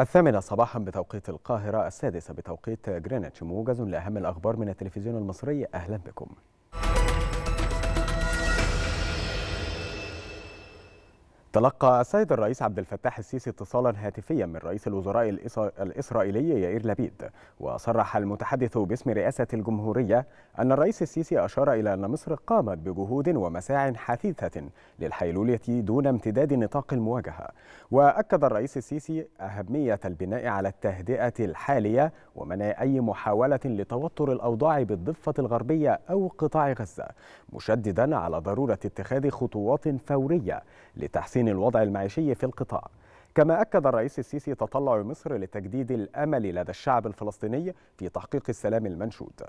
الثامنة صباحا بتوقيت القاهرة السادسة بتوقيت جرينتش موجز لأهم الأخبار من التلفزيون المصري أهلا بكم تلقى السيد الرئيس عبد الفتاح السيسي اتصالا هاتفيا من رئيس الوزراء الإسرائيلي يائير لبيد وصرح المتحدث باسم رئاسة الجمهورية أن الرئيس السيسي أشار إلى أن مصر قامت بجهود ومساع حثيثة للحيلولة دون امتداد نطاق المواجهة وأكد الرئيس السيسي أهمية البناء على التهدئة الحالية ومنع أي محاولة لتوتر الأوضاع بالضفة الغربية أو قطاع غزة مشددا على ضرورة اتخاذ خطوات فورية لتحسين تحسين الوضع المعيشي في القطاع كما أكد الرئيس السيسي تطلع مصر لتجديد الأمل لدى الشعب الفلسطيني في تحقيق السلام المنشود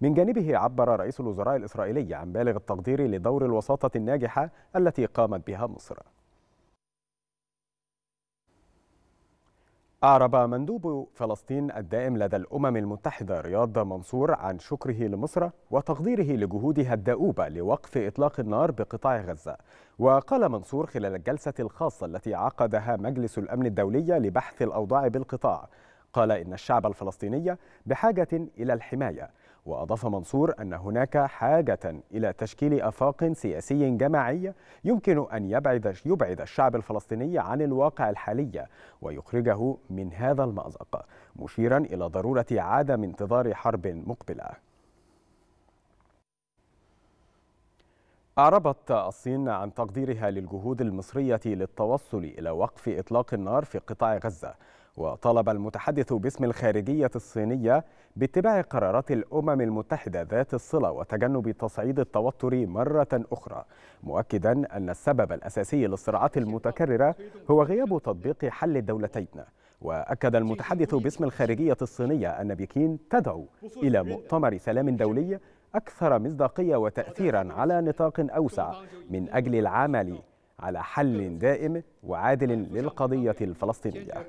من جانبه عبر رئيس الوزراء الإسرائيلي عن بالغ التقدير لدور الوساطة الناجحة التي قامت بها مصر أعرب مندوب فلسطين الدائم لدى الأمم المتحدة رياض منصور عن شكره لمصر وتقديره لجهودها الدؤوبة لوقف إطلاق النار بقطاع غزة وقال منصور خلال الجلسة الخاصة التي عقدها مجلس الأمن الدولي لبحث الأوضاع بالقطاع قال إن الشعب الفلسطيني بحاجة إلى الحماية وأضاف منصور أن هناك حاجة إلى تشكيل أفاق سياسي جماعي يمكن أن يبعد, يبعد الشعب الفلسطيني عن الواقع الحالي ويخرجه من هذا المأزق مشيرا إلى ضرورة عدم انتظار حرب مقبله أعربت الصين عن تقديرها للجهود المصرية للتوصل إلى وقف إطلاق النار في قطاع غزة وطلب المتحدث باسم الخارجية الصينية باتباع قرارات الأمم المتحدة ذات الصلة وتجنب تصعيد التوتر مرة أخرى مؤكدا أن السبب الأساسي للصراعات المتكررة هو غياب تطبيق حل الدولتين وأكد المتحدث باسم الخارجية الصينية أن بكين تدعو إلى مؤتمر سلام دولي أكثر مصداقية وتأثيرا على نطاق أوسع من أجل العمل على حل دائم وعادل للقضية الفلسطينية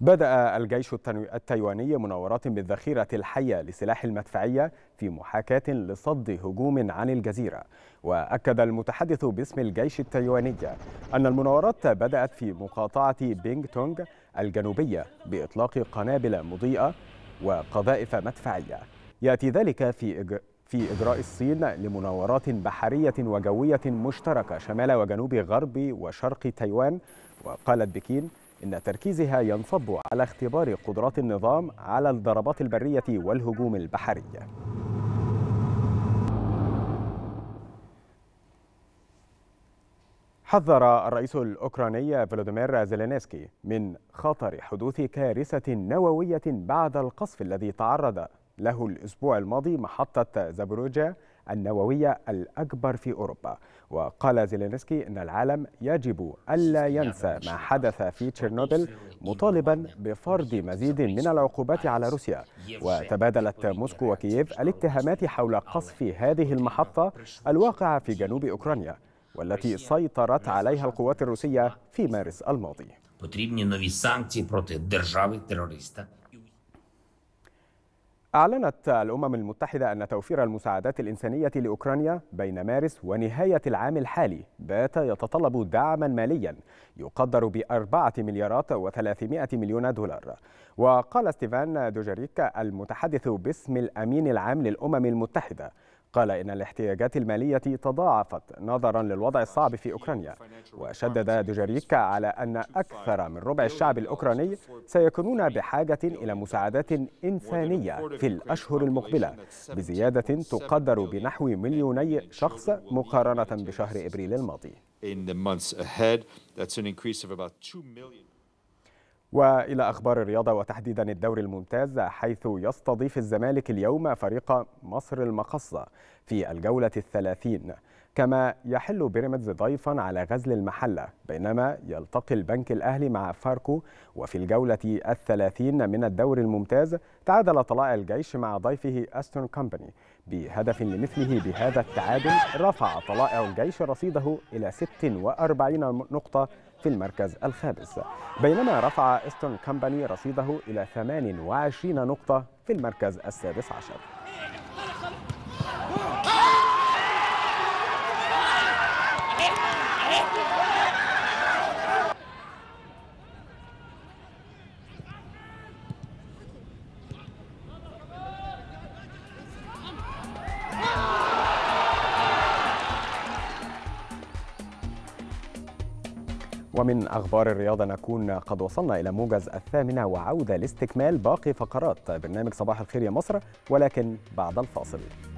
بدأ الجيش التايواني مناورات بالذخيرة الحية لسلاح المدفعية في محاكاة لصد هجوم عن الجزيرة وأكد المتحدث باسم الجيش التايواني أن المناورات بدأت في مقاطعة بينغ تونغ الجنوبية بإطلاق قنابل مضيئة وقذائف مدفعية يأتي ذلك في في إجراء الصين لمناورات بحرية وجوية مشتركة شمال وجنوب غرب وشرق تايوان وقالت بكين إن تركيزها ينصب على اختبار قدرات النظام على الضربات البرية والهجوم البحري حذر الرئيس الأوكراني فلوديمير زيلينسكي من خطر حدوث كارثة نووية بعد القصف الذي تعرض له الأسبوع الماضي محطة زابوروجيا النووية الأكبر في أوروبا وقال زيلينسكي أن العالم يجب ألا ينسى ما حدث في تشيرنوبل مطالبا بفرض مزيد من العقوبات على روسيا وتبادلت موسكو وكييف الاتهامات حول قصف هذه المحطة الواقعة في جنوب أوكرانيا والتي سيطرت عليها القوات الروسية في مارس الماضي أعلنت الأمم المتحدة أن توفير المساعدات الإنسانية لأوكرانيا بين مارس ونهاية العام الحالي بات يتطلب دعما ماليا يقدر بأربعة مليارات وثلاثمائة مليون دولار وقال ستيفان دوجاريك المتحدث باسم الأمين العام للأمم المتحدة قال إن الاحتياجات المالية تضاعفت نظرا للوضع الصعب في أوكرانيا وشدد دوجاريكا على أن أكثر من ربع الشعب الأوكراني سيكونون بحاجة إلى مساعدات إنسانية في الأشهر المقبلة بزيادة تقدر بنحو مليوني شخص مقارنة بشهر إبريل الماضي. والى اخبار الرياضه وتحديدا الدوري الممتاز حيث يستضيف الزمالك اليوم فريق مصر المقصه في الجوله الثلاثين كما يحل بيراميدز ضيفا على غزل المحلة بينما يلتقي البنك الأهلي مع فاركو وفي الجولة الثلاثين من الدور الممتاز تعادل طلاء الجيش مع ضيفه أستون كومباني بهدف لمثله بهذا التعادل رفع طلاء الجيش رصيده إلى 46 نقطة في المركز الخامس بينما رفع استون كومباني رصيده إلى 28 نقطة في المركز السادس عشر ومن أخبار الرياضة نكون قد وصلنا إلى موجز الثامنة وعودة لاستكمال باقي فقرات برنامج صباح الخير يا مصر ولكن بعد الفاصل